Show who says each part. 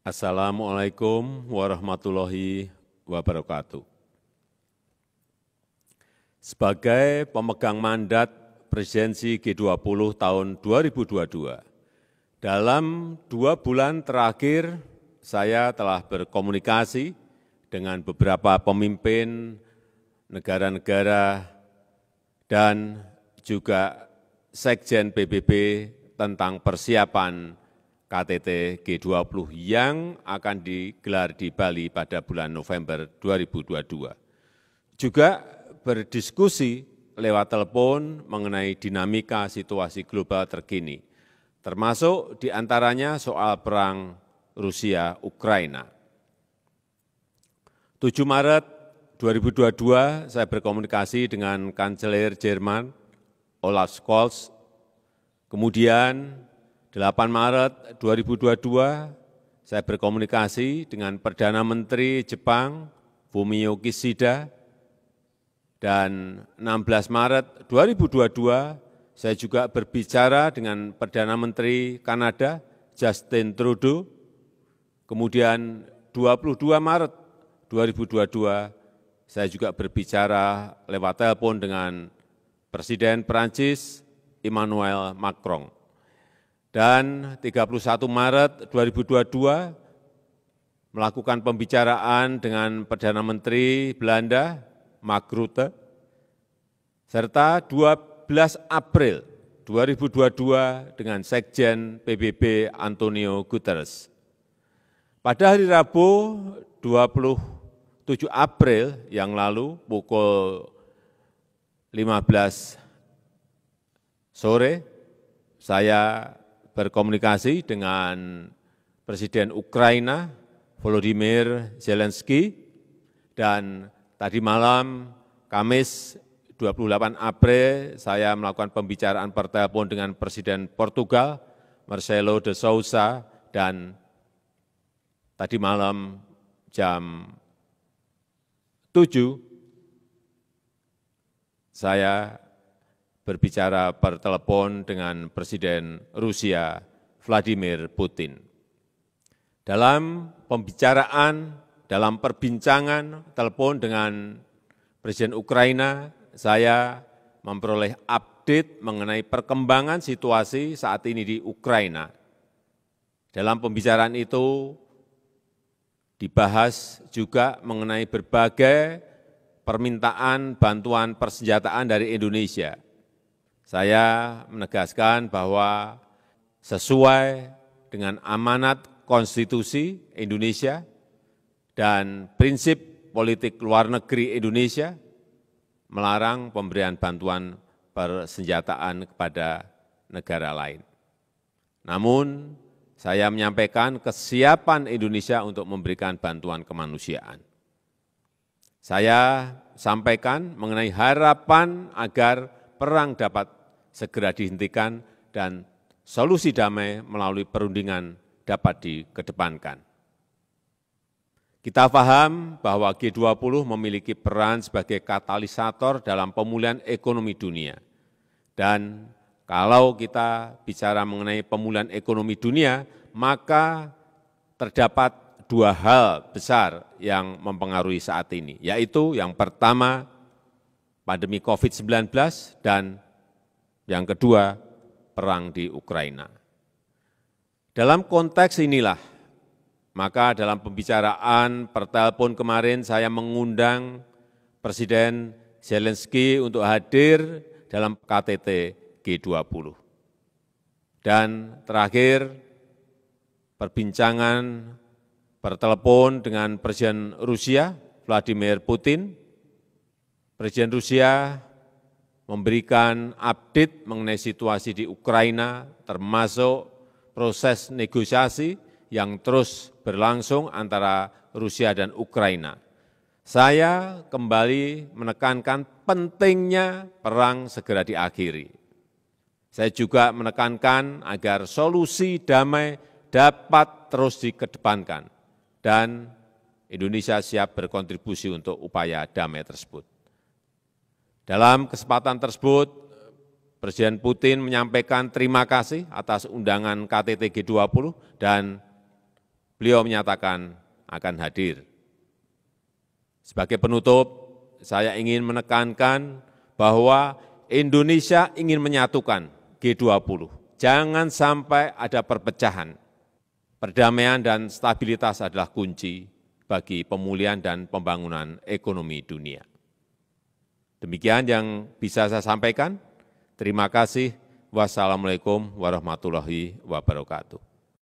Speaker 1: Assalamu'alaikum warahmatullahi wabarakatuh. Sebagai pemegang mandat presidensi G20 tahun 2022, dalam dua bulan terakhir saya telah berkomunikasi dengan beberapa pemimpin negara-negara dan juga Sekjen PBB tentang persiapan ktt g 20 yang akan digelar di Bali pada bulan November 2022. Juga berdiskusi lewat telepon mengenai dinamika situasi global terkini, termasuk diantaranya soal perang Rusia-Ukraina. 7 Maret 2022 saya berkomunikasi dengan Kanselir Jerman Olaf Scholz, kemudian 8 maret 2022 saya berkomunikasi dengan Perdana Menteri Jepang Fumio Kishida dan 16 Maret 2022 saya juga berbicara dengan Perdana Menteri Kanada Justin Trudeau. Kemudian 22 Maret 2022 saya juga berbicara lewat telepon dengan Presiden Perancis Emmanuel Macron dan 31 maret 2022 melakukan pembicaraan dengan Perdana Menteri Belanda, Mark Rutte, serta 12 April 2022 dengan Sekjen PBB Antonio Guterres. Pada hari Rabu 27 April yang lalu pukul 15 sore, saya berkomunikasi dengan Presiden Ukraina, Volodymyr Zelensky, dan tadi malam, Kamis 28 April, saya melakukan pembicaraan pertelepon dengan Presiden Portugal, Marcelo de Sousa, dan tadi malam jam 7, saya berbicara telepon dengan Presiden Rusia Vladimir Putin. Dalam pembicaraan, dalam perbincangan telepon dengan Presiden Ukraina, saya memperoleh update mengenai perkembangan situasi saat ini di Ukraina. Dalam pembicaraan itu dibahas juga mengenai berbagai permintaan bantuan persenjataan dari Indonesia – saya menegaskan bahwa sesuai dengan amanat konstitusi Indonesia dan prinsip politik luar negeri Indonesia melarang pemberian bantuan persenjataan kepada negara lain. Namun, saya menyampaikan kesiapan Indonesia untuk memberikan bantuan kemanusiaan. Saya sampaikan mengenai harapan agar perang dapat segera dihentikan dan solusi damai melalui perundingan dapat dikedepankan. Kita paham bahwa G20 memiliki peran sebagai katalisator dalam pemulihan ekonomi dunia. Dan kalau kita bicara mengenai pemulihan ekonomi dunia, maka terdapat dua hal besar yang mempengaruhi saat ini, yaitu yang pertama pandemi COVID-19 dan yang kedua perang di Ukraina. Dalam konteks inilah, maka dalam pembicaraan pertelpon kemarin saya mengundang Presiden Zelensky untuk hadir dalam KTT G20. Dan terakhir, perbincangan bertelepon dengan Presiden Rusia, Vladimir Putin. Presiden Rusia memberikan update mengenai situasi di Ukraina, termasuk proses negosiasi yang terus berlangsung antara Rusia dan Ukraina. Saya kembali menekankan pentingnya perang segera diakhiri. Saya juga menekankan agar solusi damai dapat terus dikedepankan dan Indonesia siap berkontribusi untuk upaya damai tersebut. Dalam kesempatan tersebut, Presiden Putin menyampaikan terima kasih atas undangan KTT G20 dan beliau menyatakan akan hadir. Sebagai penutup, saya ingin menekankan bahwa Indonesia ingin menyatukan G20. Jangan sampai ada perpecahan. Perdamaian dan stabilitas adalah kunci bagi pemulihan dan pembangunan ekonomi dunia. Demikian yang bisa saya sampaikan. Terima kasih. Wassalamu'alaikum warahmatullahi wabarakatuh.